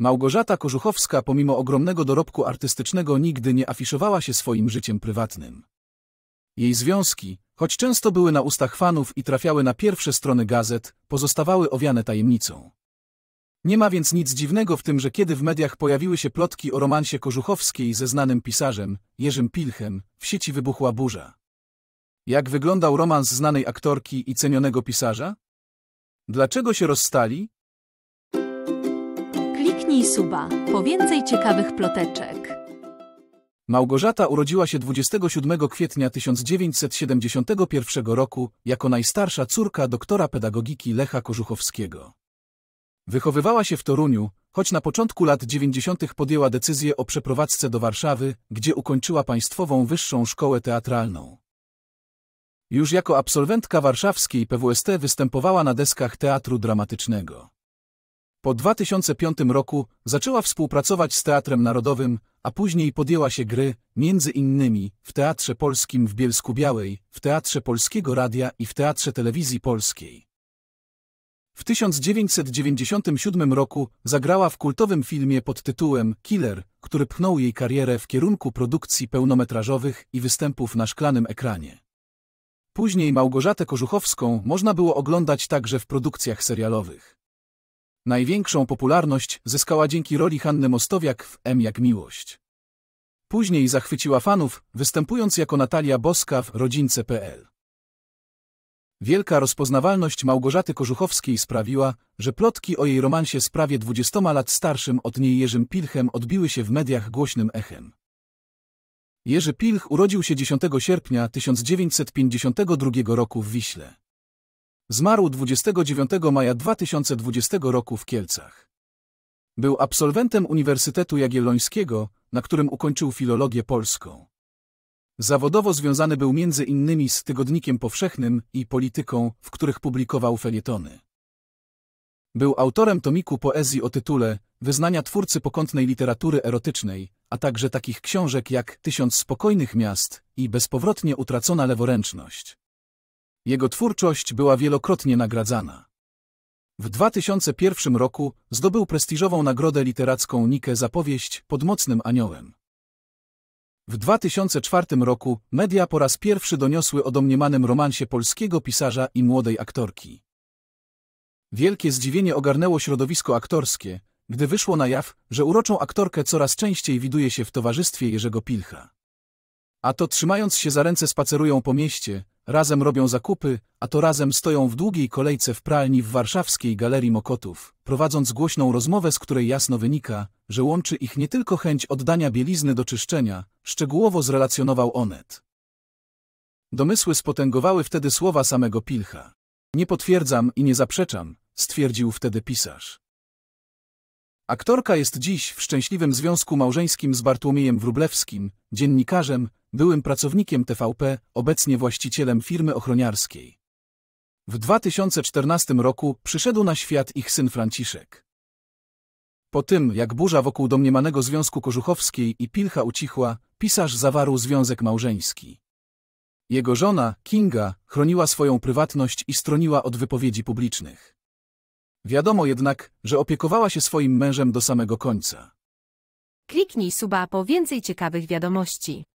Małgorzata Korżuchowska, pomimo ogromnego dorobku artystycznego nigdy nie afiszowała się swoim życiem prywatnym. Jej związki, choć często były na ustach fanów i trafiały na pierwsze strony gazet, pozostawały owiane tajemnicą. Nie ma więc nic dziwnego w tym, że kiedy w mediach pojawiły się plotki o romansie Korżuchowskiej ze znanym pisarzem, Jerzym Pilchem, w sieci wybuchła burza. Jak wyglądał romans znanej aktorki i cenionego pisarza? Dlaczego się rozstali? Kliknij suba po więcej ciekawych ploteczek. Małgorzata urodziła się 27 kwietnia 1971 roku jako najstarsza córka doktora pedagogiki Lecha Korzuchowskiego. Wychowywała się w Toruniu, choć na początku lat 90. podjęła decyzję o przeprowadzce do Warszawy, gdzie ukończyła Państwową Wyższą Szkołę Teatralną. Już jako absolwentka warszawskiej PWST występowała na deskach teatru dramatycznego. Po 2005 roku zaczęła współpracować z Teatrem Narodowym, a później podjęła się gry, między innymi w Teatrze Polskim w Bielsku Białej, w Teatrze Polskiego Radia i w Teatrze Telewizji Polskiej. W 1997 roku zagrała w kultowym filmie pod tytułem Killer, który pchnął jej karierę w kierunku produkcji pełnometrażowych i występów na szklanym ekranie. Później Małgorzatę Korzuchowską można było oglądać także w produkcjach serialowych. Największą popularność zyskała dzięki roli Hanny Mostowiak w M jak Miłość. Później zachwyciła fanów, występując jako Natalia Boska w rodzince.pl. Wielka rozpoznawalność Małgorzaty Korzuchowskiej sprawiła, że plotki o jej romansie z prawie 20 lat starszym od niej Jerzym Pilchem odbiły się w mediach głośnym echem. Jerzy Pilch urodził się 10 sierpnia 1952 roku w Wiśle. Zmarł 29 maja 2020 roku w Kielcach. Był absolwentem Uniwersytetu Jagiellońskiego, na którym ukończył filologię polską. Zawodowo związany był między innymi z Tygodnikiem Powszechnym i Polityką, w których publikował felietony. Był autorem tomiku poezji o tytule Wyznania twórcy pokątnej literatury erotycznej, a także takich książek jak Tysiąc spokojnych miast i Bezpowrotnie utracona leworęczność. Jego twórczość była wielokrotnie nagradzana. W 2001 roku zdobył prestiżową nagrodę literacką Nikę za powieść Pod mocnym aniołem. W 2004 roku media po raz pierwszy doniosły o domniemanym romansie polskiego pisarza i młodej aktorki. Wielkie zdziwienie ogarnęło środowisko aktorskie, gdy wyszło na jaw, że uroczą aktorkę coraz częściej widuje się w towarzystwie Jerzego Pilcha. A to trzymając się za ręce spacerują po mieście, Razem robią zakupy, a to razem stoją w długiej kolejce w pralni w warszawskiej Galerii Mokotów, prowadząc głośną rozmowę, z której jasno wynika, że łączy ich nie tylko chęć oddania bielizny do czyszczenia, szczegółowo zrelacjonował Onet. Domysły spotęgowały wtedy słowa samego Pilcha. Nie potwierdzam i nie zaprzeczam, stwierdził wtedy pisarz. Aktorka jest dziś w szczęśliwym związku małżeńskim z Bartłomiejem Wrublewskim, dziennikarzem, byłym pracownikiem TVP, obecnie właścicielem firmy ochroniarskiej. W 2014 roku przyszedł na świat ich syn Franciszek. Po tym, jak burza wokół domniemanego Związku Kożuchowskiej i Pilcha ucichła, pisarz zawarł związek małżeński. Jego żona, Kinga, chroniła swoją prywatność i stroniła od wypowiedzi publicznych. Wiadomo jednak, że opiekowała się swoim mężem do samego końca. Kliknij suba po więcej ciekawych wiadomości.